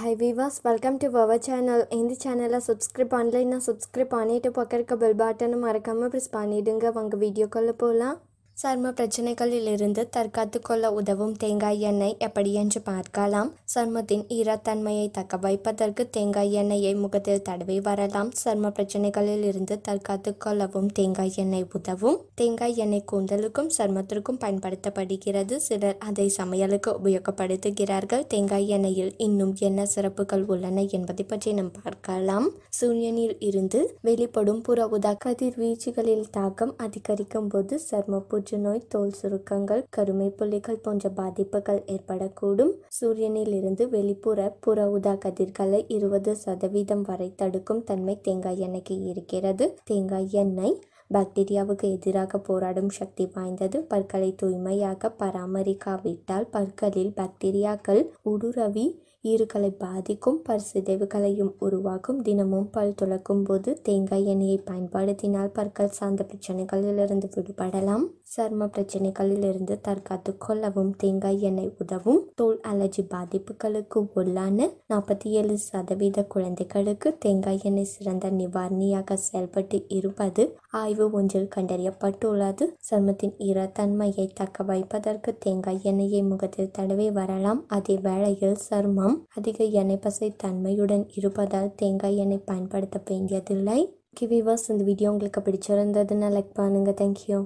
high viewers welcome to our channel இந்த சேனலை subscribe பண்ணலைன்னா சப்ஸ்கிரைப் பண்ணிவிட்டு பக்கம் இருக்க பெல் பட்டனை மறக்காமல் ப்ரெஸ் பண்ணிவிடுங்க வாங்க வீடியோக்குள்ளே போகலாம் சர்ம பிரச்சனைகளிலிருந்து தற்காத்து கொள்ள உதவும் தேங்காய் எண்ணெய் எப்படி என்று பார்க்கலாம் சர்மத்தின் ஈரத்தன்மையை தக்க வைப்பதற்கு தேங்காய் எண்ணெயை முகத்தில் தடவி வரலாம் சர்ம பிரச்சனைகளில் இருந்து தற்காத்து கொள்ளவும் தேங்காய் எண்ணெய் உதவும் தேங்காய் எண்ணெய் கூந்தலுக்கும் சர்மத்திற்கும் பயன்படுத்தப்படுகிறது சிலர் அதை சமையலுக்கு உபயோகப்படுத்துகிறார்கள் தேங்காய் எண்ணெயில் இன்னும் என்ன சிறப்புகள் உள்ளன என்பதை பற்றி நாம் பார்க்கலாம் சூரியனில் இருந்து வெளிப்படும் புற உதா கதிர் வீச்சுகளில் தாக்கம் அதிகரிக்கும் போது சர்ம புற்றுநோய் தோல் சுருக்கங்கள் கருமை புள்ளிகள் போன்ற பாதிப்புகள் ஏற்படக்கூடும் சூரியனில் இருந்து வெளிப்புற புற உதா கதிர்களை இருபது சதவீதம் வரை தடுக்கும் தன்மை தேங்காய் எண்ணெய்க்கு இருக்கிறது தேங்காய் எண்ணெய் பாக்டீரியாவுக்கு எதிராக போராடும் சக்தி வாய்ந்தது பற்களை தூய்மையாக பராமரிக்காவிட்டால் பற்களில் பாக்டீரியாக்கள் ஊடுருவி ஈறுகளை பாதிக்கும் சிதைவுகளையும் உருவாக்கும் தினமும் பல் துளக்கும் போது தேங்காய் எண்ணெயை பயன்படுத்தினால் பற்கள் சார்ந்த பிரச்சனைகளிலிருந்து விடுபடலாம் சர்ம பிரச்சனைகளிலிருந்து தற்காத்து கொள்ளவும் தேங்காய் எண்ணெய் உதவும் தோல் அலர்ஜி பாதிப்புகளுக்கு உள்ளான நாற்பத்தி ஏழு சதவீத குழந்தைகளுக்கு தேங்காய் எண்ணெய் சிறந்த நிவாரணியாக செயல்பட்டு இருப்பது ஆய்வு ஒன்றில் கண்டறியப்பட்டுள்ளது சர்மத்தின் ஈரத்தன்மையை தக்க வைப்பதற்கு தேங்காய் எண்ணெயை முகத்தில் தடவை வரலாம் அதே வேளையில் சர்மம் காரணம் அதிக எண்ணெய் பசை தன்மையுடன் இருப்பதால் தேங்காய் எண்ணெய் பயன்படுத்த வேண்டியதில்லை கிவிவாஸ் இந்த வீடியோ உங்களுக்கு பிடிச்சிருந்ததுன்னா லைக் பண்ணுங்கள் தேங்க்யூ